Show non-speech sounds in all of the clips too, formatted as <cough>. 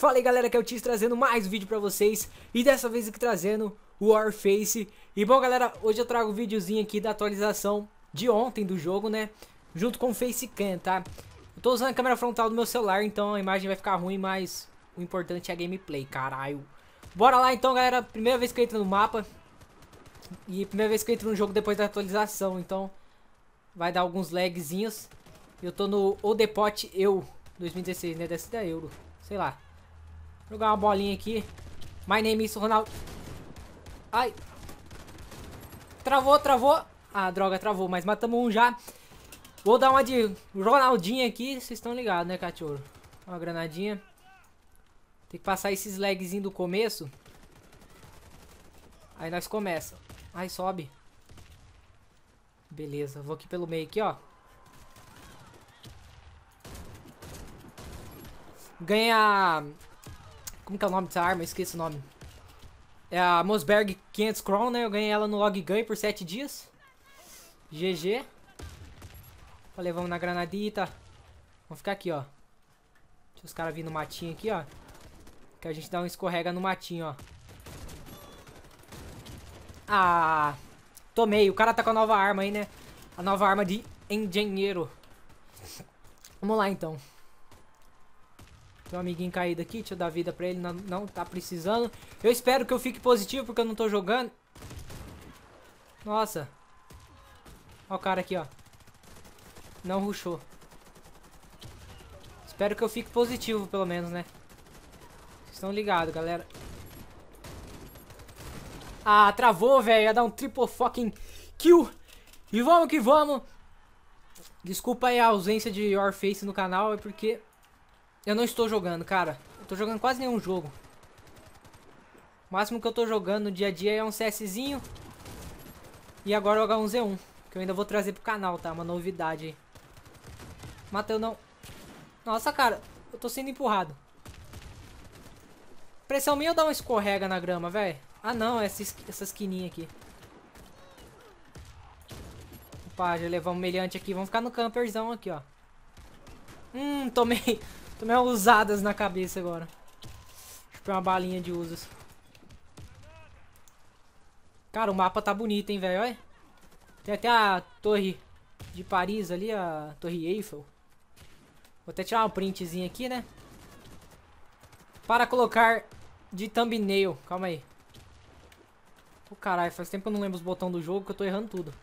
Fala aí galera, que é o trazendo mais um vídeo pra vocês E dessa vez aqui trazendo o Warface E bom galera, hoje eu trago um videozinho aqui da atualização de ontem do jogo, né Junto com o Facecam, tá? Eu tô usando a câmera frontal do meu celular, então a imagem vai ficar ruim Mas o importante é a gameplay, caralho Bora lá então galera, primeira vez que eu entro no mapa E primeira vez que eu entro no jogo depois da atualização, então Vai dar alguns lagzinhos Eu tô no Odepot Eu 2016, né? Dessa da Euro, sei lá Jogar uma bolinha aqui. My name is Ronaldo. Ai. Travou, travou. Ah, droga, travou. Mas matamos um já. Vou dar uma de Ronaldinho aqui. Vocês estão ligados, né, cachorro? Uma granadinha. Tem que passar esses lagzinhos do começo. Aí nós começa. Aí sobe. Beleza, vou aqui pelo meio aqui, ó. Ganha como que é o nome dessa arma? Eu esqueci o nome. É a Mosberg 500 Crown, né? Eu ganhei ela no log gun por 7 dias. GG. Falei, vamos na granadita. Vamos ficar aqui, ó. Deixa os caras virem no matinho aqui, ó. Que a gente dá um escorrega no matinho, ó. Ah, tomei. O cara tá com a nova arma aí, né? A nova arma de engenheiro. Vamos lá, então. Tem um amiguinho caído aqui, deixa eu dar vida pra ele, não, não tá precisando. Eu espero que eu fique positivo, porque eu não tô jogando. Nossa. Ó o cara aqui, ó. Não rushou. Espero que eu fique positivo, pelo menos, né? Vocês estão ligados, galera. Ah, travou, velho. Ia dar um triple fucking kill. E vamos que vamos. Desculpa aí a ausência de Your Face no canal, é porque eu não estou jogando, cara. Eu tô jogando quase nenhum jogo. O máximo que eu tô jogando no dia a dia é um CSzinho. E agora o H1Z1. Que eu ainda vou trazer pro canal, tá? Uma novidade aí. Mateu não. Nossa, cara. Eu tô sendo empurrado. Pressão minha ou dá uma escorrega na grama, velho? Ah, não. Essa, essa esquininha aqui. Opa, já levamos um meliante aqui. Vamos ficar no camperzão aqui, ó. Hum, tomei... Tomei umas usadas na cabeça agora. Tipo, uma balinha de usas Cara, o mapa tá bonito, hein, velho. Olha. Tem até a torre de Paris ali, a torre Eiffel. Vou até tirar um printzinho aqui, né? Para colocar de thumbnail. Calma aí. Pô, oh, caralho, faz tempo que eu não lembro os botões do jogo que eu tô errando tudo.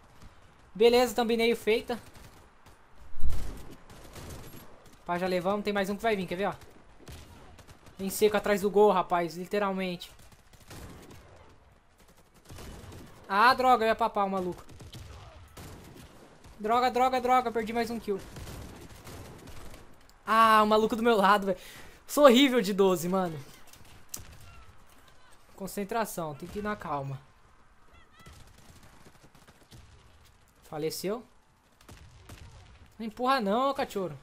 Beleza, thumbnail feita. Pá, já levamos. Tem mais um que vai vir, quer ver, ó? Vem seco atrás do gol, rapaz. Literalmente. Ah, droga. Eu ia papar o maluco. Droga, droga, droga. Perdi mais um kill. Ah, o maluco do meu lado, velho. Sou horrível de 12, mano. Concentração. Tem que ir na calma. Faleceu. Não empurra não, cachorro.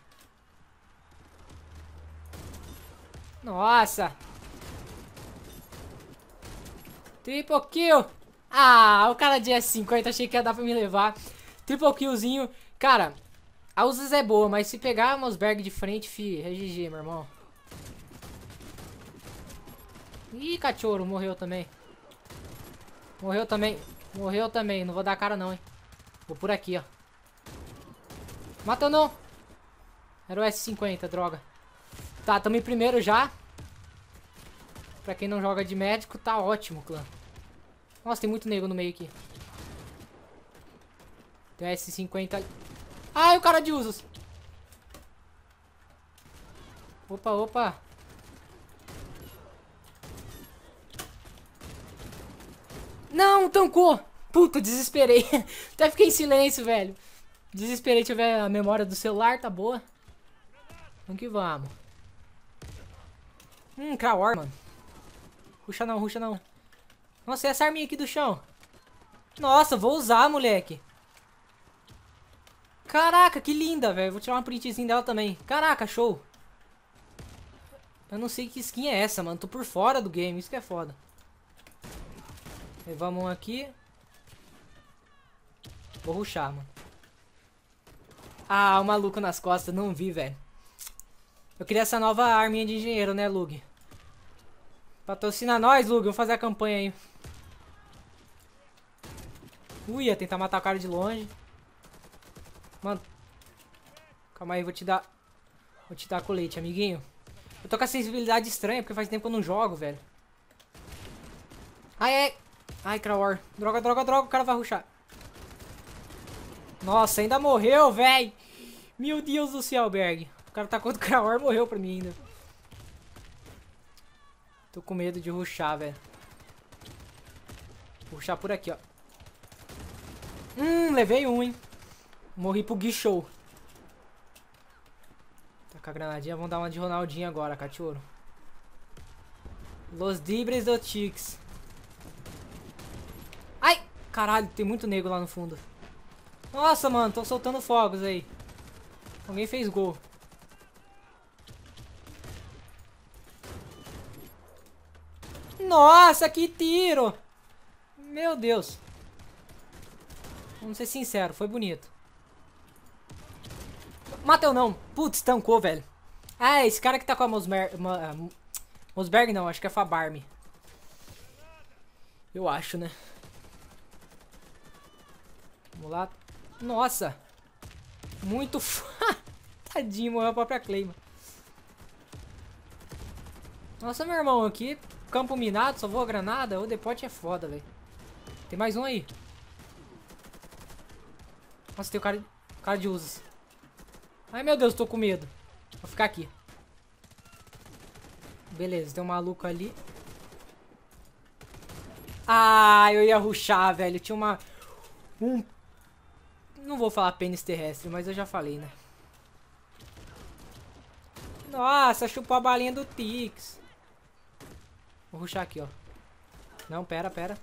Nossa. Triple kill. Ah, o cara de s 50 achei que ia dar pra me levar. Triple killzinho. Cara, a Uzas é boa, mas se pegar a Mosberg de frente, fi, é GG, meu irmão. Ih, cachorro, morreu também. Morreu também. Morreu também. Não vou dar cara não, hein. Vou por aqui, ó. Mata ou não? Era o S50, droga. Tá, tamo em primeiro já. Pra quem não joga de médico, tá ótimo, clã. Nossa, tem muito nego no meio aqui. Tem um S50 ali. Ai, o cara de usos. Opa, opa. Não, tancou. Puta, desesperei. <laughs> Até fiquei em silêncio, velho. Desesperei, deixa eu ver a memória do celular, tá boa. Vamos então que vamos. Hum, Krawar, mano. Ruxa não, ruxa não. Nossa, e essa arminha aqui do chão? Nossa, vou usar, moleque. Caraca, que linda, velho. Vou tirar uma printzinha dela também. Caraca, show. Eu não sei que skin é essa, mano. Tô por fora do game. Isso que é foda. Levamos um aqui. Vou ruxar, mano. Ah, o maluco nas costas. Não vi, velho. Eu queria essa nova arminha de engenheiro, né, Lug? Patrocina nós, Lug. Vamos fazer a campanha aí. Ui, ia tentar matar o cara de longe. Mano. Calma aí, vou te dar... Vou te dar colete, amiguinho. Eu tô com a sensibilidade estranha, porque faz tempo que eu não jogo, velho. Ai, ai. Ai, Crawor. Droga, droga, droga. O cara vai ruxar. Nossa, ainda morreu, velho. Meu Deus do céu, Berg cara tá com o Kraor <laughs> morreu pra mim ainda. Tô com medo de ruxar, velho. Ruxar por aqui, ó. Hum, levei um, hein. Morri pro Guichou. Tá com a granadinha. Vamos dar uma de Ronaldinho agora, cachorro. Los Dibres do Tix. Ai! Caralho, tem muito nego lá no fundo. Nossa, mano, tô soltando fogos aí. Alguém fez gol. Nossa, que tiro! Meu Deus. Vamos ser sinceros, foi bonito. Mateu não. Putz, tancou, velho. Ah, é, esse cara que tá com a Mosberg... Ah, Mosberg não, acho que é Fabarme. Eu acho, né? Vamos lá. Nossa! Muito f... <laughs> Tadinho, morreu a própria Clayman. Nossa, meu irmão, aqui Campo minado, só voa granada. O deporte é foda, velho. Tem mais um aí. Nossa, tem o cara, cara de usos. Ai, meu Deus, tô com medo. Vou ficar aqui. Beleza, tem um maluco ali. Ah, eu ia ruxar, velho. Tinha uma... Um... Não vou falar pênis terrestre, mas eu já falei, né? Nossa, chupou a balinha do Tix. Vou ruxar aqui, ó. Não, pera, pera.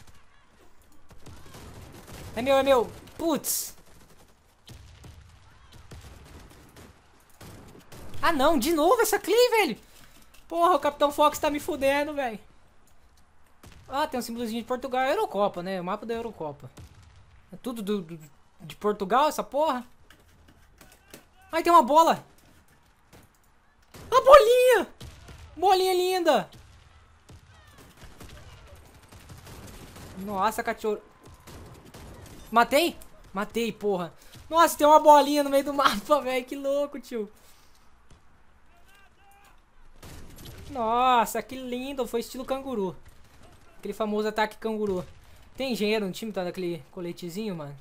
É meu, é meu. Putz. Ah, não. De novo essa Clay, velho. Porra, o Capitão Fox tá me fudendo, velho. Ah, tem um símbolozinho de Portugal. Eurocopa, né? O mapa da Eurocopa. É tudo do, do, de Portugal, essa porra? Ai, tem uma bola. A bolinha! Bolinha linda! Nossa, cachorro. Matei? Matei, porra. Nossa, tem uma bolinha no meio do <laughs> mapa, velho. Que louco, tio. Nossa, que lindo. Foi estilo canguru. Aquele famoso ataque canguru. Tem engenheiro no time, tá? Daquele coletezinho, mano.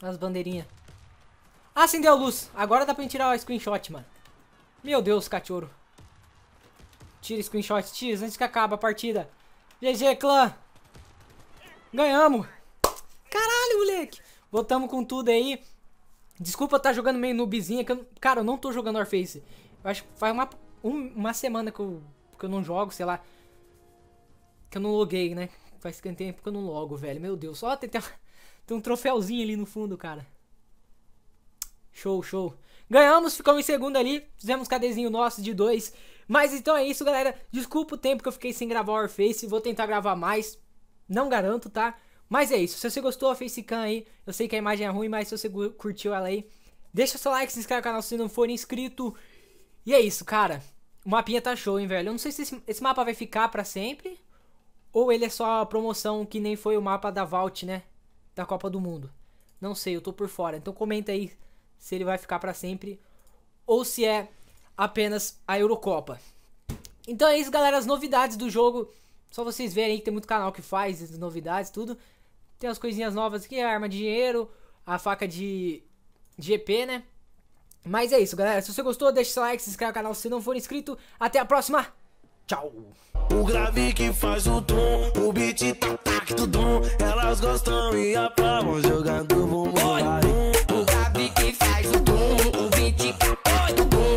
As bandeirinhas. Acendeu a luz. Agora dá pra tirar o screenshot, mano. Meu Deus, cachorro. Tira screenshot, tira, antes que acabe a partida. GG, clã. Ganhamos. Caralho, moleque. Voltamos com tudo aí. Desculpa estar tá jogando meio noobzinha. Que eu, cara, eu não tô jogando Warface. Eu acho que faz uma, um, uma semana que eu, que eu não jogo, sei lá. Que eu não loguei, né? Faz tempo que eu não logo, velho. Meu Deus. Ó, tem, tem, tem um troféuzinho ali no fundo, cara. Show, show. Ganhamos, ficamos em segundo ali. Fizemos cadezinho nosso de dois. Mas então é isso, galera. Desculpa o tempo que eu fiquei sem gravar Warface. Vou tentar gravar mais. Não garanto, tá? Mas é isso. Se você gostou da Facecam aí, eu sei que a imagem é ruim, mas se você curtiu ela aí, deixa seu like, se inscreve no canal se não for inscrito. E é isso, cara. O mapinha tá show, hein, velho. Eu não sei se esse, esse mapa vai ficar pra sempre. Ou ele é só a promoção que nem foi o mapa da Vault, né? Da Copa do Mundo. Não sei, eu tô por fora. Então comenta aí se ele vai ficar pra sempre. Ou se é apenas a Eurocopa. Então é isso, galera. As novidades do jogo. Só vocês verem aí que tem muito canal que faz as novidades, tudo. Tem umas coisinhas novas aqui, a arma de dinheiro, a faca de, de EP, né? Mas é isso, galera. Se você gostou, deixa seu like, se inscreve no canal se não for inscrito. Até a próxima. Tchau. O grave que faz o tom, o beat tá tac tudum. Elas gostam e aplamam jogando bumbum. O grave que faz o tom, o beat tá tac tudum.